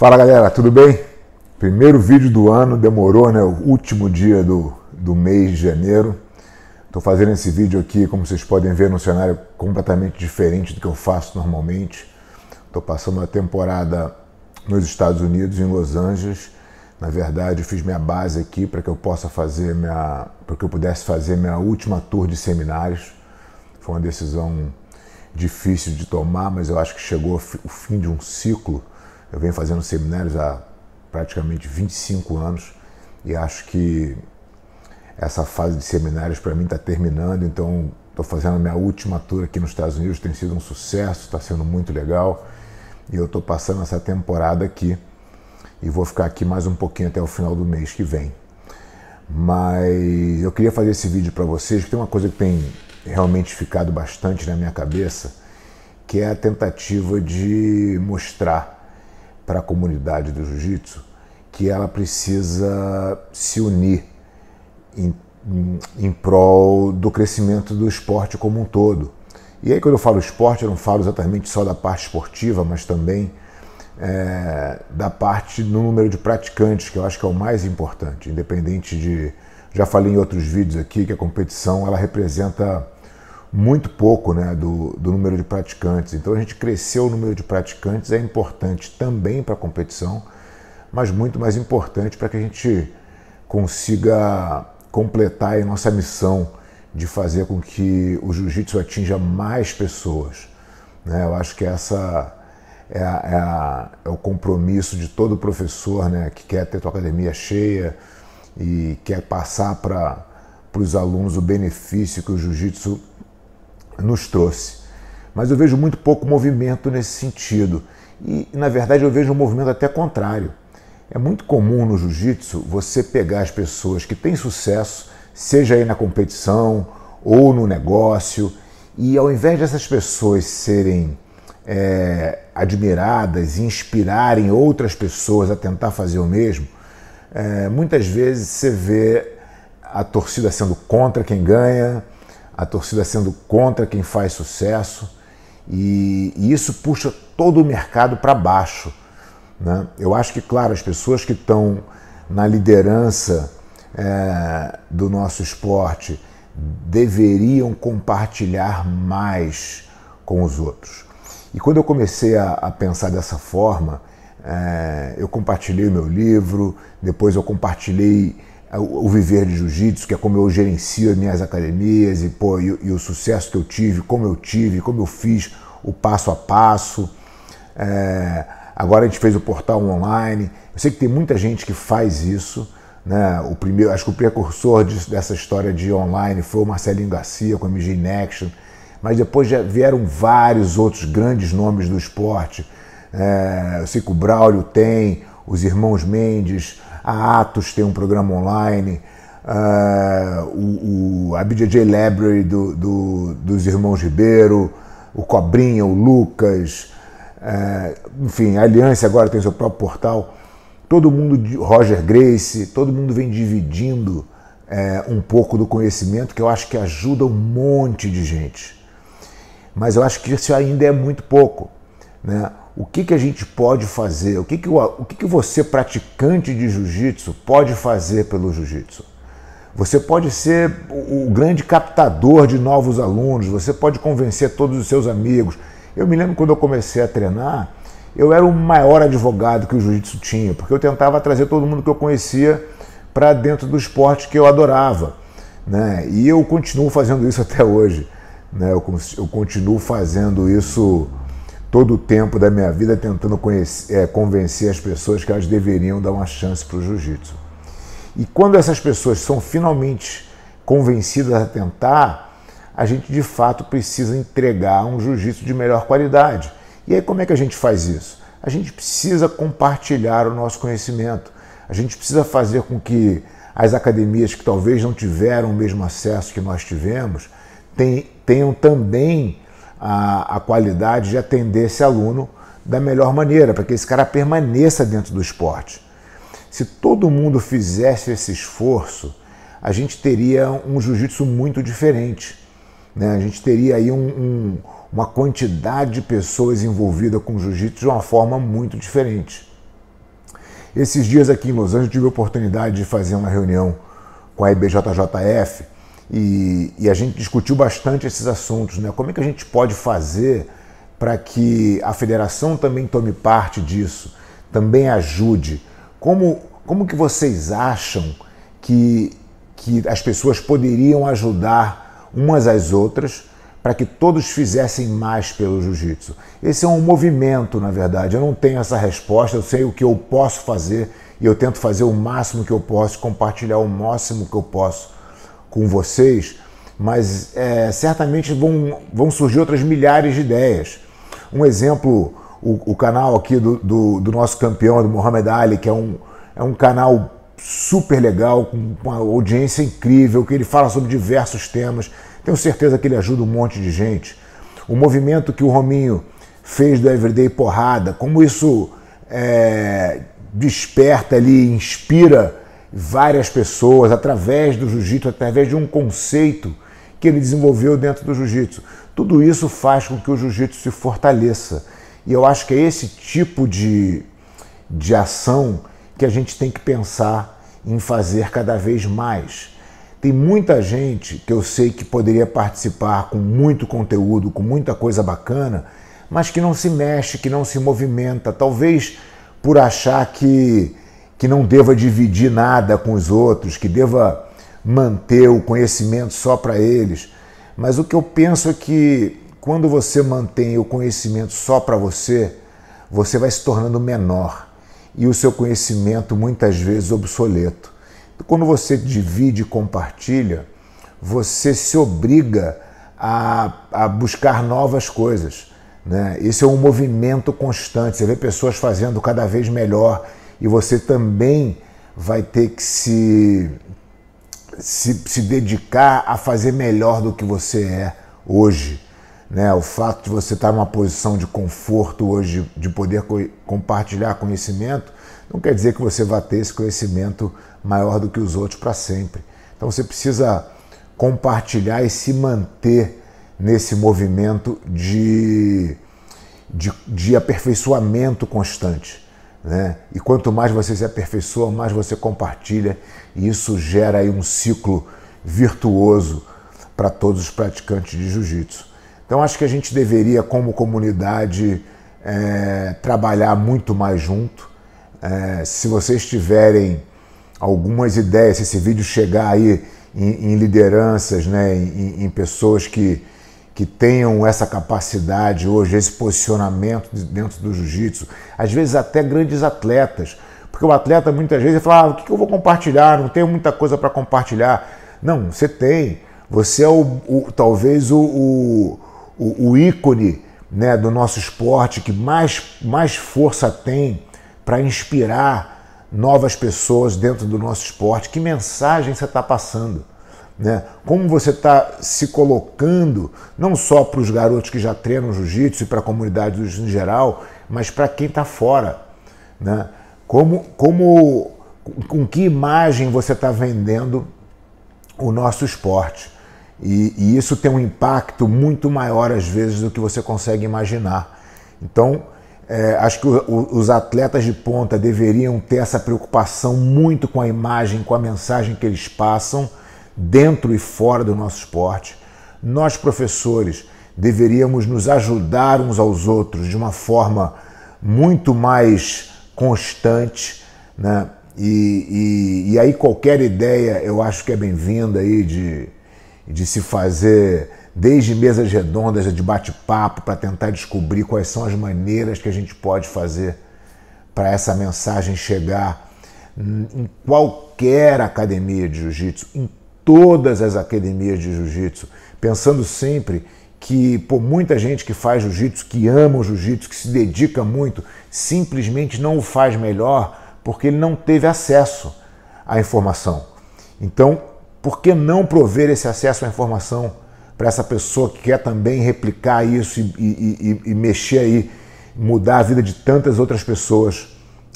Fala galera, tudo bem? Primeiro vídeo do ano, demorou, né? O último dia do, do mês de janeiro. Estou fazendo esse vídeo aqui, como vocês podem ver, num cenário completamente diferente do que eu faço normalmente. Estou passando a temporada nos Estados Unidos, em Los Angeles. Na verdade, eu fiz minha base aqui para que eu possa fazer minha, para que eu pudesse fazer minha última tour de seminários. Foi uma decisão difícil de tomar, mas eu acho que chegou o fim de um ciclo eu venho fazendo seminários há praticamente 25 anos e acho que essa fase de seminários para mim está terminando, então estou fazendo a minha última tour aqui nos Estados Unidos, tem sido um sucesso, está sendo muito legal e eu estou passando essa temporada aqui e vou ficar aqui mais um pouquinho até o final do mês que vem. Mas eu queria fazer esse vídeo para vocês, que tem uma coisa que tem realmente ficado bastante na minha cabeça, que é a tentativa de mostrar para a comunidade do jiu-jitsu que ela precisa se unir em, em, em prol do crescimento do esporte como um todo. E aí, quando eu falo esporte, eu não falo exatamente só da parte esportiva, mas também é, da parte do número de praticantes, que eu acho que é o mais importante, independente de. Já falei em outros vídeos aqui que a competição ela representa muito pouco né, do, do número de praticantes. Então a gente cresceu o número de praticantes, é importante também para a competição, mas muito mais importante para que a gente consiga completar a nossa missão de fazer com que o jiu-jitsu atinja mais pessoas. Né? Eu acho que essa é, a, é, a, é, o compromisso de todo professor né, que quer ter sua academia cheia e quer passar para os alunos o benefício que o jiu-jitsu nos trouxe. Mas eu vejo muito pouco movimento nesse sentido. E, na verdade, eu vejo um movimento até contrário. É muito comum no jiu-jitsu você pegar as pessoas que têm sucesso, seja aí na competição ou no negócio, e ao invés dessas pessoas serem é, admiradas e inspirarem outras pessoas a tentar fazer o mesmo, é, muitas vezes você vê a torcida sendo contra quem ganha, a torcida sendo contra quem faz sucesso, e, e isso puxa todo o mercado para baixo. Né? Eu acho que, claro, as pessoas que estão na liderança é, do nosso esporte deveriam compartilhar mais com os outros. E quando eu comecei a, a pensar dessa forma, é, eu compartilhei o meu livro, depois eu compartilhei é o viver de jiu-jitsu, que é como eu gerencio as minhas academias e, pô, e, e, o sucesso que eu tive, como eu tive, como eu fiz o passo a passo. É, agora a gente fez o portal online. Eu sei que tem muita gente que faz isso. Né? O primeiro, acho que o precursor disso, dessa história de online foi o Marcelinho Garcia com a MG Action. mas depois já vieram vários outros grandes nomes do esporte. É, eu sei que o Braulio tem, os irmãos Mendes, a Atos tem um programa online, uh, o, o, a BJJ Library do, do, dos irmãos Ribeiro, o Cobrinha, o Lucas, uh, enfim, a Aliança agora tem seu próprio portal. Todo mundo, Roger Grace, todo mundo vem dividindo eh, um pouco do conhecimento que eu acho que ajuda um monte de gente. Mas eu acho que isso ainda é muito pouco. Né? o que, que a gente pode fazer, o que, que, o, o que, que você, praticante de jiu-jitsu, pode fazer pelo jiu-jitsu. Você pode ser o grande captador de novos alunos, você pode convencer todos os seus amigos. Eu me lembro quando eu comecei a treinar, eu era o maior advogado que o jiu-jitsu tinha, porque eu tentava trazer todo mundo que eu conhecia para dentro do esporte que eu adorava. Né? E eu continuo fazendo isso até hoje. Né? Eu, eu continuo fazendo isso todo o tempo da minha vida tentando conhecer, eh, é, convencer as pessoas que elas deveriam dar uma chance para o jiu-jitsu. E quando essas pessoas são finalmente convencidas a tentar, a gente de fato precisa entregar um jiu-jitsu de melhor qualidade. E aí, como é que a gente faz isso? A gente precisa compartilhar o nosso conhecimento. A gente precisa fazer com que as academias que talvez não tiveram o mesmo acesso que nós tivemos tenham também a, a qualidade de atender esse aluno da melhor maneira, para que esse cara permaneça dentro do esporte. Se todo mundo fizesse esse esforço, a gente teria um jiu-jitsu muito diferente. Né? A gente teria aí um, um, uma quantidade de pessoas envolvidas com jiu-jitsu de uma forma muito diferente. Esses dias aqui em Los Angeles tive a oportunidade de fazer uma reunião com a IBJJF e, e a gente discutiu bastante esses assuntos, né? Como é que a gente pode fazer para que a federação também tome parte disso, também ajude? Como, como que vocês acham que, que as pessoas poderiam ajudar umas às outras para que todos fizessem mais pelo jiu-jitsu? Esse é um movimento, na verdade. Eu não tenho essa resposta, eu sei o que eu posso fazer e eu tento fazer o máximo que eu posso, compartilhar o máximo que eu posso com vocês, mas é, certamente vão, vão surgir outras milhares de ideias. Um exemplo, o, o canal aqui do, do, do, nosso campeão, do Mohamed Ali, que é um, é um canal super legal, com uma audiência incrível, que ele fala sobre diversos temas. Tenho certeza que ele ajuda um monte de gente. O movimento que o Rominho fez do Everyday Porrada, como isso é, desperta ali, inspira várias pessoas através do jiu-jitsu, através de um conceito que ele desenvolveu dentro do jiu-jitsu. Tudo isso faz com que o jiu-jitsu se fortaleça. E eu acho que é esse tipo de, de ação que a gente tem que pensar em fazer cada vez mais. Tem muita gente que eu sei que poderia participar com muito conteúdo, com muita coisa bacana, mas que não se mexe, que não se movimenta, talvez por achar que que não deva dividir nada com os outros, que deva manter o conhecimento só para eles. Mas o que eu penso é que quando você mantém o conhecimento só para você, você vai se tornando menor e o seu conhecimento muitas vezes obsoleto. Quando você divide e compartilha, você se obriga a, a buscar novas coisas. Né? Esse é um movimento constante. Você vê pessoas fazendo cada vez melhor e você também vai ter que se, se, se dedicar a fazer melhor do que você é hoje. Né? O fato de você estar numa posição de conforto hoje, de poder co compartilhar conhecimento, não quer dizer que você vá ter esse conhecimento maior do que os outros para sempre. Então você precisa compartilhar e se manter nesse movimento de, de, de aperfeiçoamento constante. Né? E quanto mais você se aperfeiçoa, mais você compartilha, e isso gera aí um ciclo virtuoso para todos os praticantes de jiu-jitsu. Então acho que a gente deveria, como comunidade, é, trabalhar muito mais junto. É, se vocês tiverem algumas ideias, se esse vídeo chegar aí em, em lideranças, né, em, em pessoas que que tenham essa capacidade hoje, esse posicionamento dentro do jiu-jitsu, às vezes até grandes atletas, porque o atleta muitas vezes fala: ah, o que eu vou compartilhar? Não tenho muita coisa para compartilhar. Não, você tem. Você é o, o talvez o, o, o, ícone né, do nosso esporte que mais, mais força tem para inspirar novas pessoas dentro do nosso esporte. Que mensagem você está passando? Né? Como você está se colocando, não só para os garotos que já treinam jiu-jitsu e para a comunidade em geral, mas para quem está fora. Né? Como, como, com que imagem você está vendendo o nosso esporte? E, e isso tem um impacto muito maior, às vezes, do que você consegue imaginar. Então, é, acho que os atletas de ponta deveriam ter essa preocupação muito com a imagem, com a mensagem que eles passam, dentro e fora do nosso esporte. Nós, professores, deveríamos nos ajudar uns aos outros de uma forma muito mais constante, né? E, e, e aí qualquer ideia eu acho que é bem-vinda aí de, de se fazer desde mesas redondas de bate-papo para tentar descobrir quais são as maneiras que a gente pode fazer para essa mensagem chegar em qualquer academia de jiu-jitsu, em todas as academias de jiu-jitsu, pensando sempre que por muita gente que faz jiu-jitsu, que ama o jiu-jitsu, que se dedica muito, simplesmente não o faz melhor porque ele não teve acesso à informação. Então, por que não prover esse acesso à informação para essa pessoa que quer também replicar isso e, e, e, e mexer aí, mudar a vida de tantas outras pessoas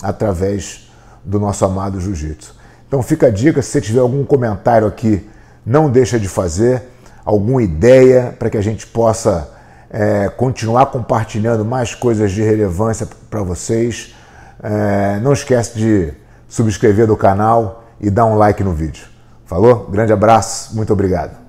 através do nosso amado jiu-jitsu? Então fica a dica, se você tiver algum comentário aqui, não deixa de fazer, alguma ideia para que a gente possa é, continuar compartilhando mais coisas de relevância para vocês. É, não esquece de subscrever do canal e dar um like no vídeo. Falou? Grande abraço, muito obrigado.